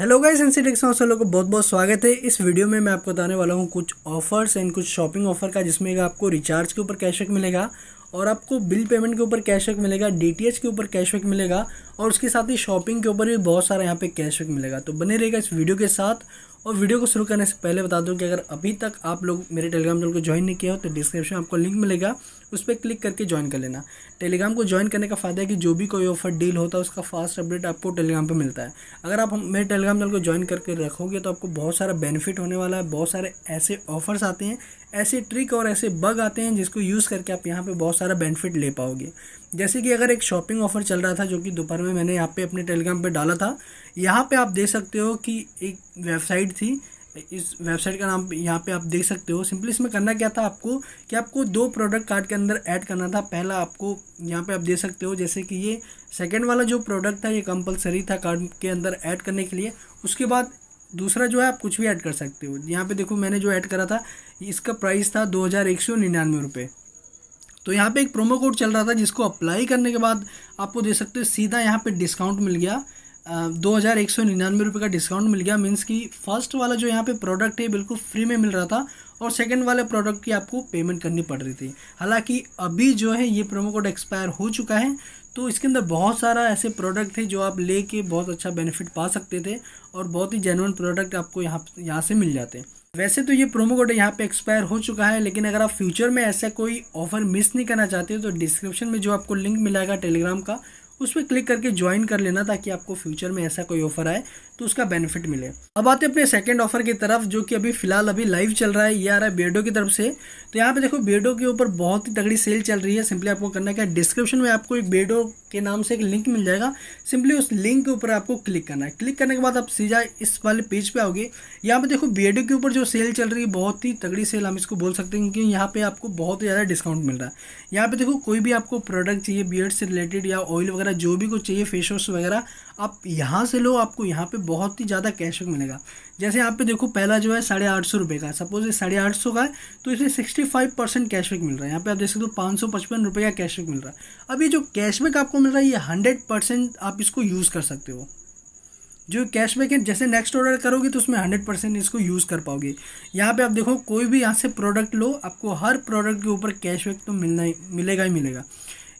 hello guys NC tax on से लोगों को बहुत बहुत स्वागत है इस वीडियो में मैं आपको बताने वाला हूँ कुछ ऑफर्स एंड कुछ शॉपिंग ऑफर का जिसमें आपको रिचार्ज के ऊपर कैशबैक मिलेगा और आपको बिल पेमेंट के ऊपर कैशबैक मिलेगा डीटीएच के ऊपर कैशबैक मिलेगा और उसके साथ ही शॉपिंग के ऊपर भी बहुत सारा यहाँ पे कैशबैक मिलेगा तो बने रहेगा इस वीडियो के साथ और वीडियो को शुरू करने से पहले बता दूं कि अगर अभी तक आप लोग मेरे टेलीग्राम चैनल को ज्वाइन नहीं किया हो तो डिस्क्रिप्शन आपको लिंक मिलेगा उस पर क्लिक करके ज्वाइन कर लेना टेलीग्राम को ज्वाइन करने का फ़ायदा है कि जो भी कोई ऑफर डील होता है उसका फास्ट अपडेट आपको टेलीग्राम पर मिलता है अगर आप मेरे टेलीग्राम चैनल को ज्वाइन करके रखोगे तो आपको बहुत सारा बेनिफिट होने वाला है बहुत सारे ऐसे ऑफर्स आते हैं ऐसे ट्रिक और ऐसे बग आते हैं जिसको यूज़ करके आप यहाँ पे बहुत सारा बेनिफिट ले पाओगे जैसे कि अगर एक शॉपिंग ऑफर चल रहा था जो कि दोपहर में मैंने यहाँ पे अपने टेलीग्राम पे डाला था यहाँ पे आप देख सकते हो कि एक वेबसाइट थी इस वेबसाइट का नाम यहाँ पे आप देख सकते हो सिंपली इसमें करना क्या था आपको कि आपको दो प्रोडक्ट कार्ड के अंदर ऐड करना था पहला आपको यहाँ पे आप देख सकते हो जैसे कि ये सेकंड वाला जो प्रोडक्ट था ये कंपलसरी था कार्ड के अंदर ऐड करने के लिए उसके बाद दूसरा जो है आप कुछ भी ऐड कर सकते हो यहाँ पे देखो मैंने जो ऐड करा था इसका प्राइस था दो हज़ार एक सौ निन्यानवे रुपये तो यहाँ पे एक प्रोमो कोड चल रहा था जिसको अप्लाई करने के बाद आपको दे सकते हो सीधा यहाँ पे डिस्काउंट मिल गया दो हज़ार एक सौ निन्यानवे रुपये का डिस्काउंट मिल गया मीन्स कि फर्स्ट वाला जो यहाँ पे प्रोडक्ट है बिल्कुल फ्री में मिल रहा था और सेकेंड वाले प्रोडक्ट की आपको पेमेंट करनी पड़ रही थी हालांकि अभी जो है ये प्रोमो कोड एक्सपायर हो चुका है तो इसके अंदर बहुत सारा ऐसे प्रोडक्ट थे जो आप लेके बहुत अच्छा बेनिफिट पा सकते थे और बहुत ही जेनवन प्रोडक्ट आपको यहाँ यहाँ से मिल जाते हैं वैसे तो ये प्रोमो कोड यहाँ पे एक्सपायर हो चुका है लेकिन अगर आप फ्यूचर में ऐसा कोई ऑफर मिस नहीं करना चाहते हो तो डिस्क्रिप्शन में जो आपको लिंक मिलाएगा टेलीग्राम का उस पर क्लिक करके ज्वाइन कर लेना ताकि आपको फ्यूचर में ऐसा कोई ऑफर आए तो उसका बेनिफिट मिले अब आते हैं अपने सेकंड ऑफर की तरफ जो कि अभी फिलहाल अभी लाइव चल रहा है ये आ रहा है बेडो की तरफ से तो यहाँ पे देखो बेडो के ऊपर बहुत ही तगड़ी सेल चल रही है सिंपली आपको करना क्या डिस्क्रिप्शन में आपको एक बेडो के नाम से एक लिंक मिल जाएगा सिंपली उस लिंक के ऊपर आपको क्लिक करना है क्लिक करने के बाद आप सीधा इस वाले पेज पे आओगे यहाँ पे देखो बी के ऊपर जो सेल चल रही है बहुत ही तगड़ी सेल हम इसको बोल सकते हैं क्योंकि यहाँ पे आपको बहुत ही ज़्यादा डिस्काउंट मिल रहा है यहाँ पे देखो कोई भी आपको प्रोडक्ट चाहिए बी से रिलेटेड या ऑयल वगैरह जो भी कुछ चाहिए फेस वॉश वगैरह आप यहाँ से लो आपको यहाँ पे बहुत ही ज़्यादा कैशबैक मिलेगा जैसे यहाँ पे देखो पहला जो है साढ़े आठ सौ रुपये का सपोज ये साढ़े आठ सौ का है तो इसे सिक्सटी फाइव परसेंट कैशबैक मिल रहा है यहाँ पे आप देख सकते हो पाँच सौ पचपन रुपये का कैशबैक मिल रहा है अब ये जो कैशबैक आपको मिल रहा है ये हंड्रेड परसेंट आप इसको यूज़ कर सकते हो जो कैशबैक है जैसे नेक्स्ट ऑर्डर करोगे तो उसमें हंड्रेड परसेंट इसको यूज़ कर पाओगे यहाँ पे आप देखो कोई भी यहाँ से प्रोडक्ट लो आपको हर प्रोडक्ट के ऊपर कैशबैक तो मिलना ही मिलेगा ही मिलेगा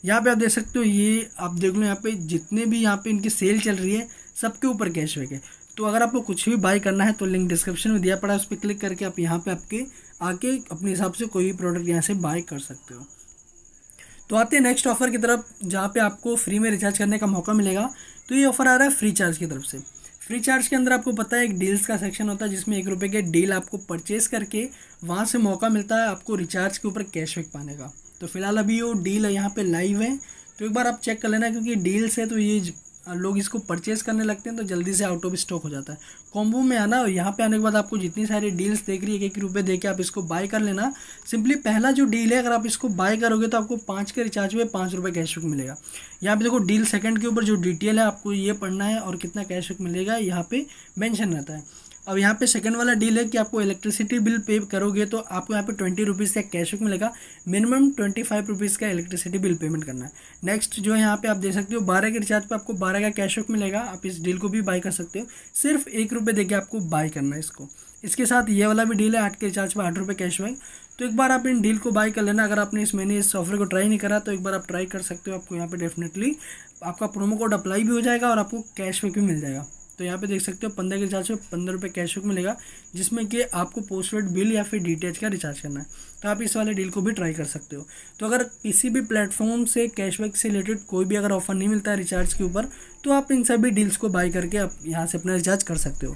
यहाँ पे आप देख सकते हो ये आप देख लो यहाँ पे जितने भी यहाँ पे इनकी सेल चल रही है सबके ऊपर कैशबैक है तो अगर आपको कुछ भी बाय करना है तो लिंक डिस्क्रिप्शन में दिया पड़ा है उस पर क्लिक करके आप यहाँ पे आपके आके अपने हिसाब से कोई भी प्रोडक्ट यहाँ से बाय कर सकते हो तो आते हैं नेक्स्ट ऑफर की तरफ जहाँ पे आपको फ्री में रिचार्ज करने का मौका मिलेगा तो ये ऑफर आ रहा है फ्री चार्ज की तरफ से फ्री चार्ज के अंदर आपको पता है एक डील्स का सेक्शन होता है जिसमें एक रुपये के डील आपको परचेज करके वहाँ से मौका मिलता है आपको रिचार्ज के ऊपर कैशबैक पाने का तो फिलहाल अभी वो डील यहाँ पे लाइव है तो एक बार आप चेक कर लेना क्योंकि डील्स है तो ये लोग इसको परचेज करने लगते हैं तो जल्दी से आउट ऑफ स्टॉक हो जाता है कॉम्बो में आना यहाँ पे आने के बाद आपको जितनी सारी डील्स देख रही है एक एक रुपये दे के आप इसको बाय कर लेना सिंपली पहला जो डील है अगर आप इसको बाय करोगे तो आपको पाँच के रिचार्ज में पाँच रुपये कैशबैक मिलेगा यहाँ पे देखो डील सेकंड के ऊपर जो डिटेल है आपको ये पढ़ना है और कितना कैशबैक मिलेगा यहाँ पे मैंशन रहता है अब यहाँ पे सेकंड वाला डील है कि आपको इलेक्ट्रिसिटी बिल पे करोगे तो आपको यहाँ पे ट्वेंटी रुपीज़ का कैशबैक मिलेगा मिनिमम ट्वेंटी फाइव रुपीज़ का इलेक्ट्रिसिटी बिल पेमेंट करना है नेक्स्ट जो यहाँ पे आप देख सकते हो बारह के रिचार्ज पे आपको बारह का कैशबैक मिलेगा आप इस डील को भी बाय कर सकते हो सिर्फ एक रुपये देकर आपको बाय करना है इसको इसके साथ ये वाला भी डील है आठ के रिचार्ज पर आठ रुपये कैशबैक तो एक बार आप इन डील को बाय कर लेना अगर आपने इस महीने इस ऑफर को ट्राई नहीं करा तो एक बार आप ट्राई कर सकते हो आपको यहाँ पर डेफिनेटली आपका प्रोमो कोड अप्लाई भी हो जाएगा और आपको कैशबैक भी मिल जाएगा तो यहाँ पे देख सकते हो पंद्रह के रिचार्ज में पंद्रह रुपये कैशबैक मिलेगा जिसमें कि आपको पोस्ट पेड बिल या फिर डी का रिचार्ज करना है तो आप इस वाले डील को भी ट्राई कर सकते हो तो अगर किसी भी प्लेटफॉर्म से कैशबैक से रिलेटेड कोई भी अगर ऑफर नहीं मिलता है रिचार्ज के ऊपर तो आप इन सभी डील्स को बाई करके आप यहाँ से अपना रिचार्ज कर सकते हो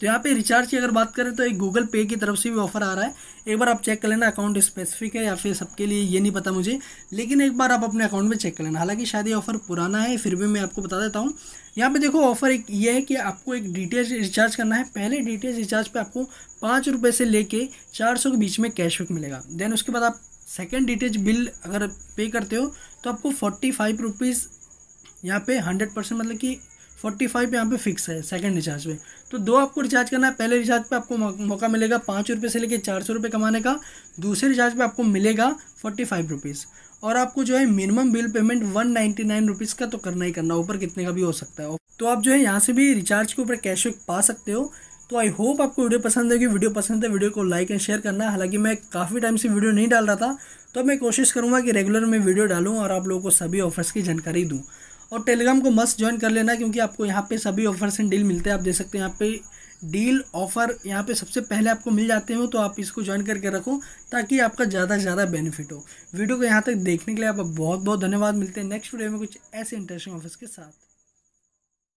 तो यहाँ पे रिचार्ज की अगर बात करें तो एक गूगल पे की तरफ से भी ऑफर आ रहा है एक बार आप चेक कर लेना अकाउंट स्पेसिफिक है या फिर सबके लिए ये नहीं पता मुझे लेकिन एक बार आप अपने अकाउंट में चेक कर लेना हालांकि शायद ये ऑफर पुराना है फिर भी मैं आपको बता देता हूँ यहाँ पे देखो ऑफर एक ये है कि आपको एक डीटेल्स रिचार्ज करना है पहले डीटेल्स रिचार्ज पर आपको पाँच रुपये से लेके चार सौ के बीच में कैशबैक मिलेगा देन उसके बाद आप सेकेंड डीटेज बिल अगर पे करते हो तो आपको फोर्टी फाइव रुपीज़ यहाँ पे हंड्रेड परसेंट मतलब कि फोर्टी फाइव यहाँ पे फिक्स है सेकंड रिचार्ज पे तो दो आपको रिचार्ज करना है पहले रिचार्ज पे आपको मौका मिलेगा पाँच रुपये से लेकर चार सौ रुपये कमाने का दूसरे रिचार्ज पे आपको मिलेगा फोर्टी फाइव रुपीज़ और आपको जो है minimum bill payment one ninety nine rupees का तो करना ही करना ऊपर कितने का भी हो सकता है तो आप जो है यहाँ से भी रिचार्ज के ऊपर कैशबैक पा सकते हो तो आई होप आपको वीडियो पसंद कि वीडियो पसंद है वीडियो को लाइक एंड शेयर करना हालांकि मैं काफ़ी टाइम से वीडियो नहीं डाल रहा था तो मैं कोशिश करूँगा कि रेगुलर मैं वीडियो डालूँ और आप लोगों को सभी ऑफर्स की जानकारी दूँ और टेलीग्राम को मस्त ज्वाइन कर लेना क्योंकि आपको यहाँ पे सभी ऑफर्स एंड डील मिलते हैं आप देख सकते हैं यहाँ पे डील ऑफर यहाँ पे सबसे पहले आपको मिल जाते हो तो आप इसको ज्वाइन करके रखो ताकि आपका ज़्यादा से ज़्यादा बेनिफिट हो वीडियो को यहाँ तक देखने के लिए आप बहुत बहुत धन्यवाद मिलते हैं नेक्स्ट वीडियो में कुछ ऐसे इंटरेस्टिंग ऑफर्स के साथ